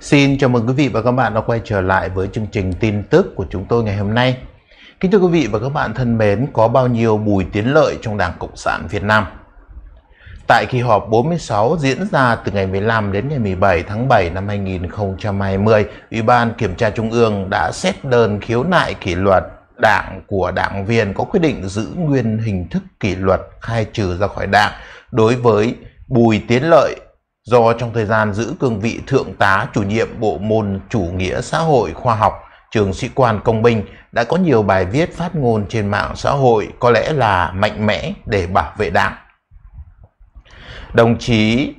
Xin chào mừng quý vị và các bạn đã quay trở lại với chương trình tin tức của chúng tôi ngày hôm nay. Kính thưa quý vị và các bạn thân mến, có bao nhiêu bùi tiến lợi trong Đảng Cộng sản Việt Nam? Tại kỳ họp 46 diễn ra từ ngày 15 đến ngày 17 tháng 7 năm 2020, Ủy ban Kiểm tra Trung ương đã xét đơn khiếu nại kỷ luật đảng của đảng viên có quyết định giữ nguyên hình thức kỷ luật khai trừ ra khỏi đảng đối với Bùi Tiến Lợi Do trong thời gian giữ cương vị Thượng tá chủ nhiệm Bộ môn Chủ nghĩa xã hội khoa học, trường sĩ quan công binh đã có nhiều bài viết phát ngôn trên mạng xã hội có lẽ là mạnh mẽ để bảo vệ đảng. Đồng chí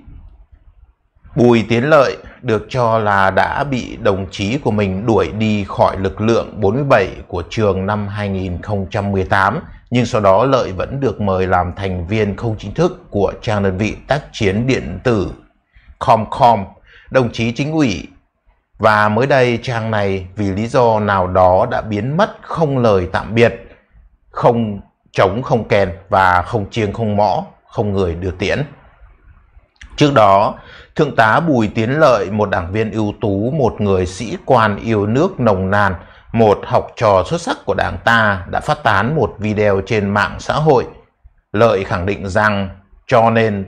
Bùi Tiến Lợi được cho là đã bị đồng chí của mình đuổi đi khỏi lực lượng 47 của trường năm 2018, nhưng sau đó Lợi vẫn được mời làm thành viên không chính thức của trang đơn vị tác chiến điện tử Comcom, đồng chí chính ủy. Và mới đây trang này vì lý do nào đó đã biến mất không lời tạm biệt, không trống không kèn và không chiêng không mõ, không người đưa tiễn. Trước đó, Thượng tá Bùi Tiến Lợi, một đảng viên ưu tú, một người sĩ quan yêu nước nồng nàn, một học trò xuất sắc của đảng ta đã phát tán một video trên mạng xã hội. Lợi khẳng định rằng cho nên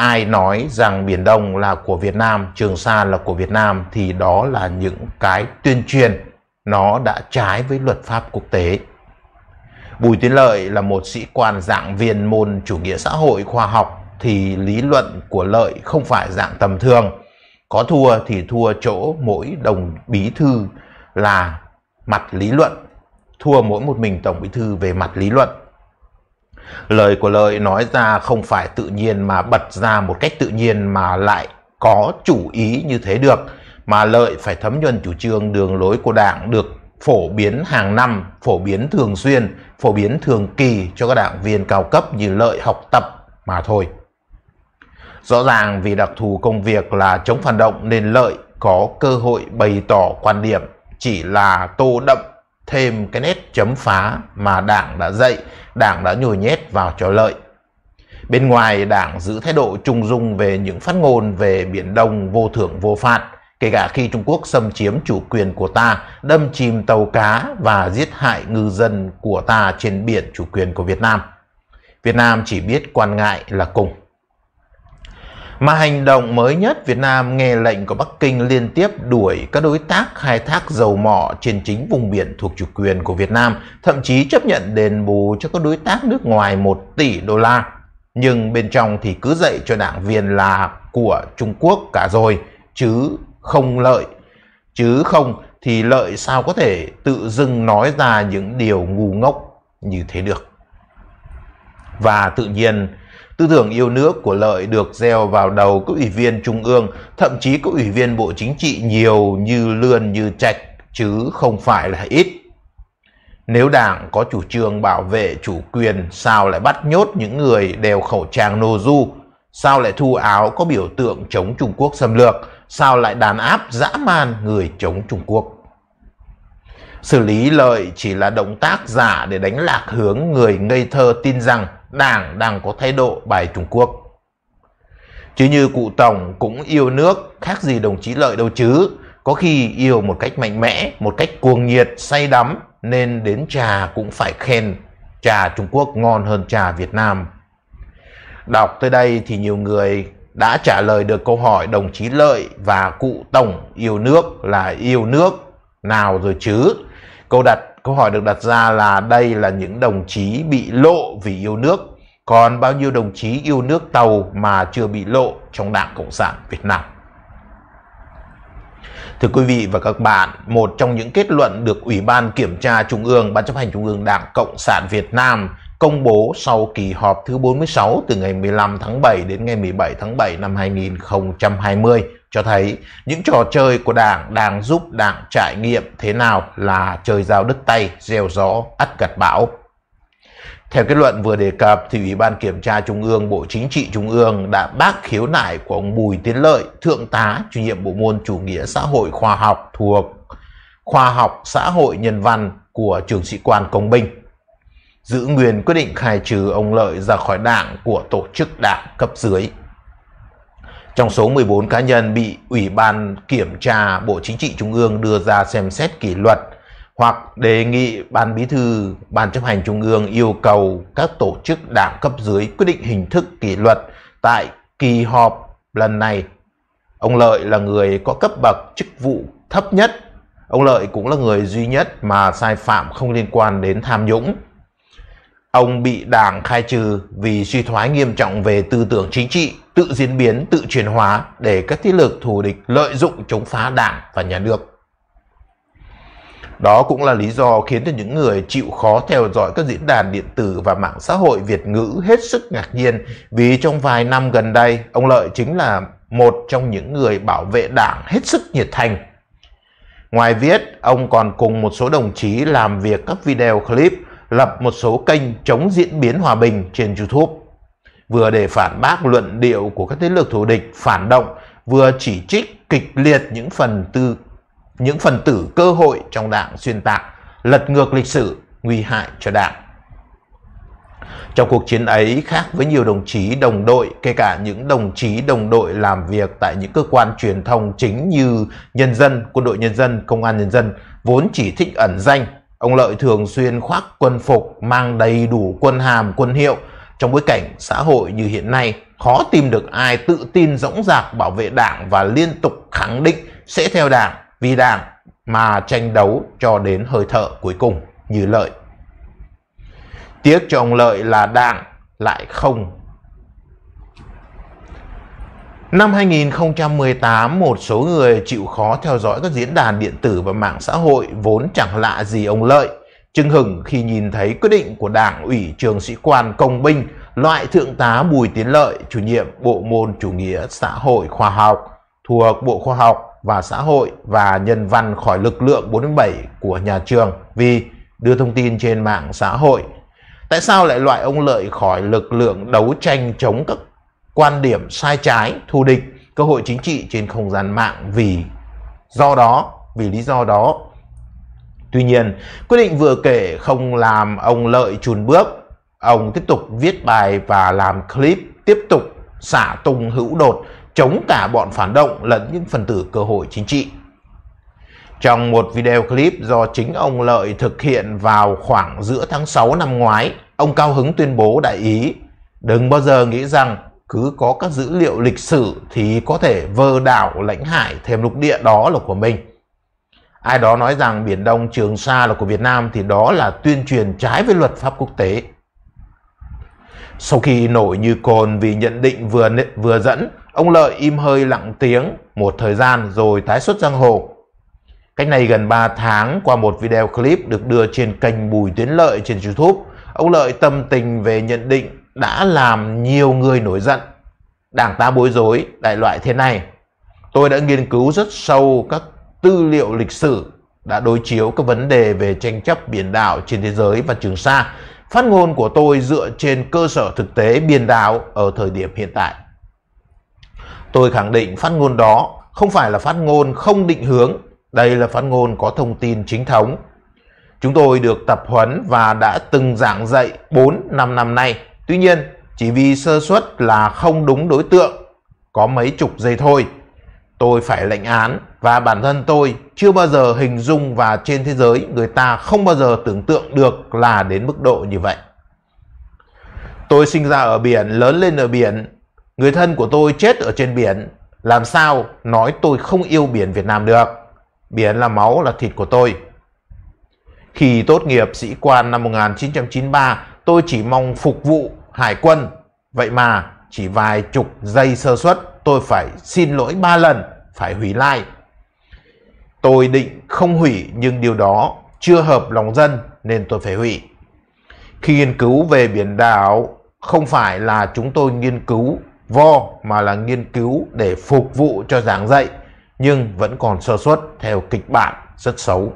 ai nói rằng Biển Đông là của Việt Nam, Trường Sa là của Việt Nam thì đó là những cái tuyên truyền nó đã trái với luật pháp quốc tế. Bùi Tiến Lợi là một sĩ quan dạng viên môn chủ nghĩa xã hội khoa học thì lý luận của Lợi không phải dạng tầm thường. Có thua thì thua chỗ mỗi đồng bí thư là mặt lý luận, thua mỗi một mình tổng bí thư về mặt lý luận lời của lợi nói ra không phải tự nhiên mà bật ra một cách tự nhiên mà lại có chủ ý như thế được mà lợi phải thấm nhuần chủ trương đường lối của đảng được phổ biến hàng năm phổ biến thường xuyên phổ biến thường kỳ cho các đảng viên cao cấp như lợi học tập mà thôi rõ ràng vì đặc thù công việc là chống phản động nên lợi có cơ hội bày tỏ quan điểm chỉ là tô đậm thêm cái nét chấm phá mà Đảng đã dạy, Đảng đã nhồi nhét vào cho lợi. Bên ngoài, Đảng giữ thái độ trung dung về những phát ngôn về Biển Đông vô thưởng vô phạt, kể cả khi Trung Quốc xâm chiếm chủ quyền của ta, đâm chìm tàu cá và giết hại ngư dân của ta trên biển chủ quyền của Việt Nam. Việt Nam chỉ biết quan ngại là cùng mà hành động mới nhất Việt Nam nghe lệnh của Bắc Kinh liên tiếp đuổi các đối tác khai thác dầu mỏ trên chính vùng biển thuộc chủ quyền của Việt Nam, thậm chí chấp nhận đền bù cho các đối tác nước ngoài 1 tỷ đô la. Nhưng bên trong thì cứ dạy cho đảng viên là của Trung Quốc cả rồi, chứ không lợi. Chứ không thì lợi sao có thể tự dưng nói ra những điều ngu ngốc như thế được. Và tự nhiên Tư tưởng yêu nước của Lợi được gieo vào đầu các ủy viên Trung ương, thậm chí các ủy viên Bộ Chính trị nhiều như lươn như trạch, chứ không phải là ít. Nếu đảng có chủ trương bảo vệ chủ quyền, sao lại bắt nhốt những người đeo khẩu trang nô du? Sao lại thu áo có biểu tượng chống Trung Quốc xâm lược? Sao lại đàn áp dã man người chống Trung Quốc? Xử lý lợi chỉ là động tác giả để đánh lạc hướng người ngây thơ tin rằng Đảng đang có thái độ bài Trung Quốc. Chứ như cụ Tổng cũng yêu nước, khác gì đồng chí Lợi đâu chứ. Có khi yêu một cách mạnh mẽ, một cách cuồng nhiệt, say đắm, nên đến trà cũng phải khen. Trà Trung Quốc ngon hơn trà Việt Nam. Đọc tới đây thì nhiều người đã trả lời được câu hỏi đồng chí Lợi và cụ Tổng yêu nước là yêu nước nào rồi chứ. Câu đặt câu hỏi được đặt ra là đây là những đồng chí bị lộ vì yêu nước còn bao nhiêu đồng chí yêu nước tàu mà chưa bị lộ trong Đảng Cộng sản Việt Nam. Thưa quý vị và các bạn, một trong những kết luận được Ủy ban Kiểm tra Trung ương, Ban chấp hành Trung ương Đảng Cộng sản Việt Nam công bố sau kỳ họp thứ 46 từ ngày 15 tháng 7 đến ngày 17 tháng 7 năm 2020 cho thấy những trò chơi của Đảng đang giúp Đảng trải nghiệm thế nào là chơi dao đứt tay, gieo gió, ắt gặt bão. Theo kết luận vừa đề cập thì Ủy ban Kiểm tra Trung ương Bộ Chính trị Trung ương đã bác khiếu nại của ông Bùi Tiến Lợi, Thượng tá chủ nhiệm Bộ môn Chủ nghĩa xã hội khoa học thuộc Khoa học xã hội nhân văn của trường sĩ quan công binh. Giữ nguyên quyết định khai trừ ông Lợi ra khỏi đảng của tổ chức đảng cấp dưới. Trong số 14 cá nhân bị Ủy ban Kiểm tra Bộ Chính trị Trung ương đưa ra xem xét kỷ luật hoặc đề nghị Ban Bí thư, Ban chấp hành Trung ương yêu cầu các tổ chức đảng cấp dưới quyết định hình thức kỷ luật tại kỳ họp lần này. Ông Lợi là người có cấp bậc chức vụ thấp nhất. Ông Lợi cũng là người duy nhất mà sai phạm không liên quan đến tham nhũng. Ông bị đảng khai trừ vì suy thoái nghiêm trọng về tư tưởng chính trị tự diễn biến, tự chuyển hóa để các thế lực thù địch lợi dụng chống phá đảng và nhà nước. Đó cũng là lý do khiến cho những người chịu khó theo dõi các diễn đàn điện tử và mạng xã hội Việt ngữ hết sức ngạc nhiên vì trong vài năm gần đây, ông Lợi chính là một trong những người bảo vệ đảng hết sức nhiệt thành. Ngoài viết, ông còn cùng một số đồng chí làm việc các video clip, lập một số kênh chống diễn biến hòa bình trên YouTube vừa để phản bác luận điệu của các thế lực thù địch phản động, vừa chỉ trích kịch liệt những phần tư những phần tử cơ hội trong đảng xuyên tạc, lật ngược lịch sử, nguy hại cho đảng. Trong cuộc chiến ấy, khác với nhiều đồng chí đồng đội, kể cả những đồng chí đồng đội làm việc tại những cơ quan truyền thông chính như Nhân dân, Quân đội Nhân dân, Công an Nhân dân, vốn chỉ thích ẩn danh, ông Lợi thường xuyên khoác quân phục, mang đầy đủ quân hàm, quân hiệu, trong bối cảnh xã hội như hiện nay, khó tìm được ai tự tin dõng dạc bảo vệ đảng và liên tục khẳng định sẽ theo đảng, vì đảng mà tranh đấu cho đến hơi thở cuối cùng như Lợi. Tiếc cho ông Lợi là đảng lại không. Năm 2018, một số người chịu khó theo dõi các diễn đàn điện tử và mạng xã hội vốn chẳng lạ gì ông Lợi Trưng hừng khi nhìn thấy quyết định của Đảng ủy trường sĩ quan công binh loại Thượng tá Bùi Tiến Lợi, chủ nhiệm Bộ môn Chủ nghĩa xã hội khoa học, thuộc Bộ Khoa học và Xã hội và Nhân văn khỏi lực lượng 47 của nhà trường vì đưa thông tin trên mạng xã hội. Tại sao lại loại ông Lợi khỏi lực lượng đấu tranh chống các quan điểm sai trái, thù địch, cơ hội chính trị trên không gian mạng vì do đó, vì lý do đó Tuy nhiên, quyết định vừa kể không làm ông Lợi chùn bước. Ông tiếp tục viết bài và làm clip tiếp tục xả tung hữu đột chống cả bọn phản động lẫn những phần tử cơ hội chính trị. Trong một video clip do chính ông Lợi thực hiện vào khoảng giữa tháng 6 năm ngoái, ông cao hứng tuyên bố đại ý, đừng bao giờ nghĩ rằng cứ có các dữ liệu lịch sử thì có thể vơ đảo lãnh hải thêm lục địa đó là của mình ai đó nói rằng Biển Đông Trường Sa là của Việt Nam thì đó là tuyên truyền trái với luật pháp quốc tế. Sau khi nổi như cồn vì nhận định vừa vừa dẫn, ông Lợi im hơi lặng tiếng một thời gian rồi tái xuất giang hồ. Cách này gần 3 tháng qua một video clip được đưa trên kênh Bùi Tiến Lợi trên YouTube, ông Lợi tâm tình về nhận định đã làm nhiều người nổi giận. Đảng ta bối rối, đại loại thế này. Tôi đã nghiên cứu rất sâu các tư liệu lịch sử đã đối chiếu các vấn đề về tranh chấp biển đảo trên thế giới và Trường Sa. Phát ngôn của tôi dựa trên cơ sở thực tế biển đảo ở thời điểm hiện tại. Tôi khẳng định phát ngôn đó không phải là phát ngôn không định hướng, đây là phát ngôn có thông tin chính thống. Chúng tôi được tập huấn và đã từng giảng dạy 4 năm năm nay. Tuy nhiên, chỉ vì sơ suất là không đúng đối tượng, có mấy chục giây thôi, tôi phải lệnh án và bản thân tôi chưa bao giờ hình dung và trên thế giới người ta không bao giờ tưởng tượng được là đến mức độ như vậy. Tôi sinh ra ở biển, lớn lên ở biển, người thân của tôi chết ở trên biển, làm sao nói tôi không yêu biển Việt Nam được? Biển là máu là thịt của tôi. Khi tốt nghiệp sĩ quan năm 1993, tôi chỉ mong phục vụ hải quân. Vậy mà chỉ vài chục giây sơ suất tôi phải xin lỗi ba lần, phải hủy like Tôi định không hủy nhưng điều đó chưa hợp lòng dân nên tôi phải hủy. Khi nghiên cứu về biển đảo, không phải là chúng tôi nghiên cứu vo mà là nghiên cứu để phục vụ cho giảng dạy nhưng vẫn còn sơ suất theo kịch bản rất xấu.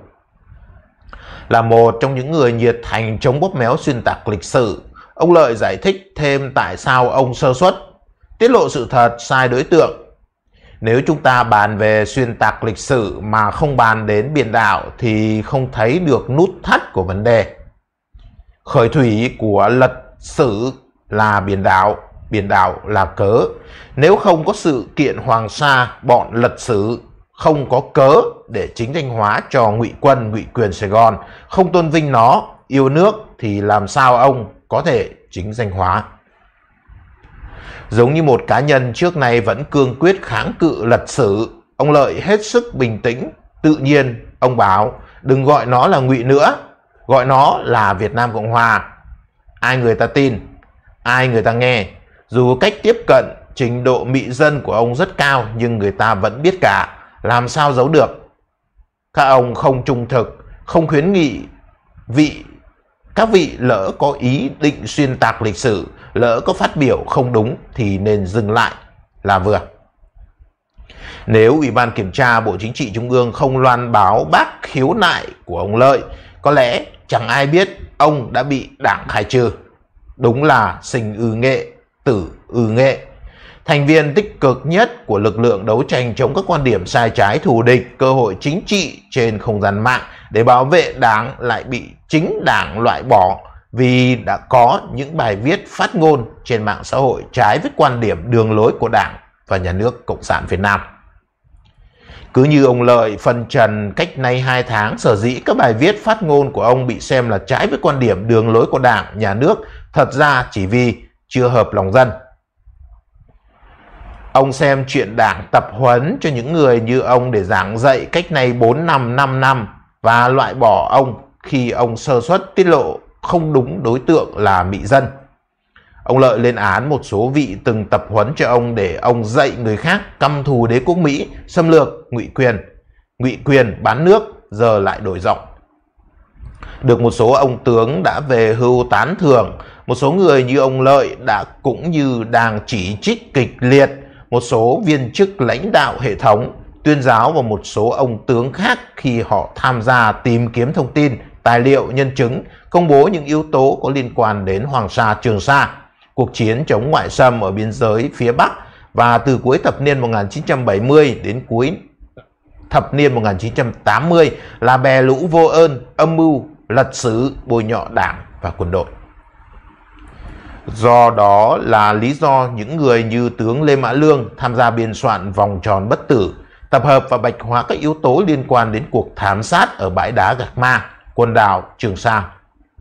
Là một trong những người nhiệt thành chống bóp méo xuyên tạc lịch sử, ông Lợi giải thích thêm tại sao ông sơ suất, tiết lộ sự thật sai đối tượng nếu chúng ta bàn về xuyên tạc lịch sử mà không bàn đến biển đảo thì không thấy được nút thắt của vấn đề. Khởi thủy của lật sử là biển đảo, biển đảo là cớ. Nếu không có sự kiện Hoàng Sa, bọn lật sử không có cớ để chính danh hóa cho ngụy quân, ngụy quyền Sài Gòn, không tôn vinh nó, yêu nước thì làm sao ông có thể chính danh hóa. Giống như một cá nhân trước nay vẫn cương quyết kháng cự lật sử, ông Lợi hết sức bình tĩnh, tự nhiên, ông bảo đừng gọi nó là ngụy nữa, gọi nó là Việt Nam Cộng Hòa. Ai người ta tin, ai người ta nghe, dù cách tiếp cận, trình độ mị dân của ông rất cao nhưng người ta vẫn biết cả, làm sao giấu được. Các ông không trung thực, không khuyến nghị vị các vị lỡ có ý định xuyên tạc lịch sử lỡ có phát biểu không đúng thì nên dừng lại là vừa. Nếu Ủy ban Kiểm tra Bộ Chính trị Trung ương không loan báo bác khiếu nại của ông Lợi, có lẽ chẳng ai biết ông đã bị đảng khai trừ. Đúng là sinh ư nghệ, tử ư nghệ. Thành viên tích cực nhất của lực lượng đấu tranh chống các quan điểm sai trái thù địch, cơ hội chính trị trên không gian mạng để bảo vệ đảng lại bị chính đảng loại bỏ vì đã có những bài viết phát ngôn trên mạng xã hội trái với quan điểm đường lối của Đảng và Nhà nước Cộng sản Việt Nam. Cứ như ông Lợi phân trần cách nay 2 tháng sở dĩ các bài viết phát ngôn của ông bị xem là trái với quan điểm đường lối của Đảng, Nhà nước thật ra chỉ vì chưa hợp lòng dân. Ông xem chuyện Đảng tập huấn cho những người như ông để giảng dạy cách nay 4 năm, 5 năm và loại bỏ ông khi ông sơ suất tiết lộ không đúng đối tượng là mỹ dân. Ông Lợi lên án một số vị từng tập huấn cho ông để ông dạy người khác căm thù đế quốc Mỹ, xâm lược, ngụy quyền. Ngụy quyền bán nước, giờ lại đổi giọng. Được một số ông tướng đã về hưu tán thưởng, một số người như ông Lợi đã cũng như đang chỉ trích kịch liệt một số viên chức lãnh đạo hệ thống, tuyên giáo và một số ông tướng khác khi họ tham gia tìm kiếm thông tin tài liệu, nhân chứng, công bố những yếu tố có liên quan đến Hoàng Sa, Trường Sa, cuộc chiến chống ngoại xâm ở biên giới phía Bắc và từ cuối thập niên 1970 đến cuối thập niên 1980 là bè lũ vô ơn, âm mưu, lật sử, bôi nhọ đảng và quân đội. Do đó là lý do những người như tướng Lê Mã Lương tham gia biên soạn vòng tròn bất tử, tập hợp và bạch hóa các yếu tố liên quan đến cuộc thám sát ở bãi đá Gạc Ma quần đảo Trường Sa.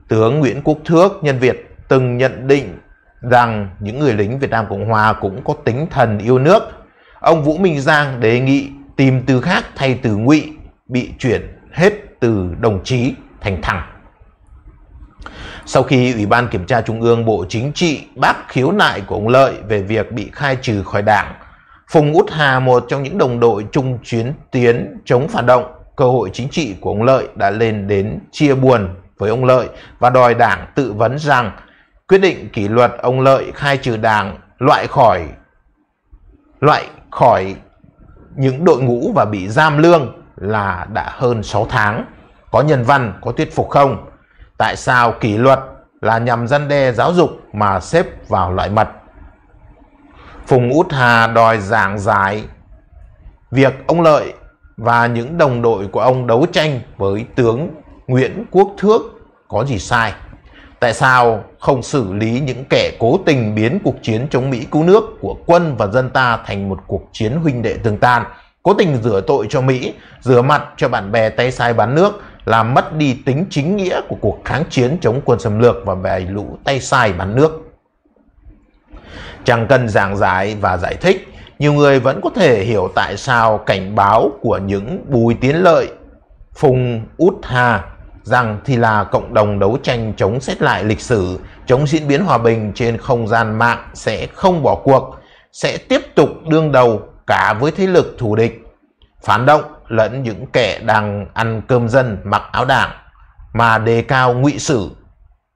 Tướng Nguyễn Quốc Thước, nhân Việt, từng nhận định rằng những người lính Việt Nam Cộng Hòa cũng có tính thần yêu nước. Ông Vũ Minh Giang đề nghị tìm từ khác thay từ ngụy bị chuyển hết từ đồng chí thành thẳng. Sau khi Ủy ban Kiểm tra Trung ương Bộ Chính trị bác khiếu nại của ông Lợi về việc bị khai trừ khỏi đảng, Phùng Út Hà, một trong những đồng đội chung chuyến tiến chống phản động, cơ hội chính trị của ông Lợi đã lên đến chia buồn với ông Lợi và đòi đảng tự vấn rằng quyết định kỷ luật ông Lợi khai trừ đảng loại khỏi loại khỏi những đội ngũ và bị giam lương là đã hơn 6 tháng. Có nhân văn, có thuyết phục không? Tại sao kỷ luật là nhằm răn đe giáo dục mà xếp vào loại mật? Phùng Út Hà đòi giảng giải việc ông Lợi và những đồng đội của ông đấu tranh với tướng Nguyễn Quốc Thước có gì sai? Tại sao không xử lý những kẻ cố tình biến cuộc chiến chống Mỹ cứu nước của quân và dân ta thành một cuộc chiến huynh đệ tương tàn, cố tình rửa tội cho Mỹ, rửa mặt cho bạn bè tay sai bán nước, làm mất đi tính chính nghĩa của cuộc kháng chiến chống quân xâm lược và bè lũ tay sai bán nước? Chẳng cần giảng giải và giải thích, nhiều người vẫn có thể hiểu tại sao cảnh báo của những Bùi Tiến Lợi, Phùng Út Hà rằng thì là cộng đồng đấu tranh chống xét lại lịch sử, chống diễn biến hòa bình trên không gian mạng sẽ không bỏ cuộc, sẽ tiếp tục đương đầu cả với thế lực thù địch, phản động lẫn những kẻ đang ăn cơm dân mặc áo đảng mà đề cao ngụy sử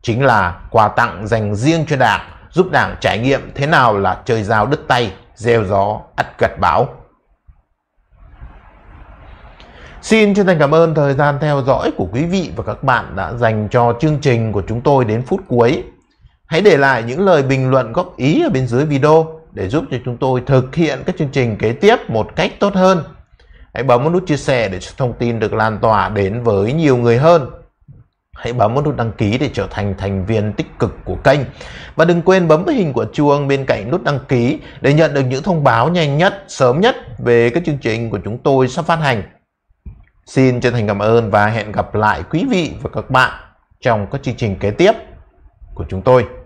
chính là quà tặng dành riêng cho đảng giúp đảng trải nghiệm thế nào là chơi dao đứt tay gieo gió ắt gặt bão. Xin chân thành cảm ơn thời gian theo dõi của quý vị và các bạn đã dành cho chương trình của chúng tôi đến phút cuối. Hãy để lại những lời bình luận góp ý ở bên dưới video để giúp cho chúng tôi thực hiện các chương trình kế tiếp một cách tốt hơn. Hãy bấm nút chia sẻ để thông tin được lan tỏa đến với nhiều người hơn. Hãy bấm nút đăng ký để trở thành thành viên tích cực của kênh. Và đừng quên bấm hình của chuông bên cạnh nút đăng ký để nhận được những thông báo nhanh nhất, sớm nhất về các chương trình của chúng tôi sắp phát hành. Xin chân thành cảm ơn và hẹn gặp lại quý vị và các bạn trong các chương trình kế tiếp của chúng tôi.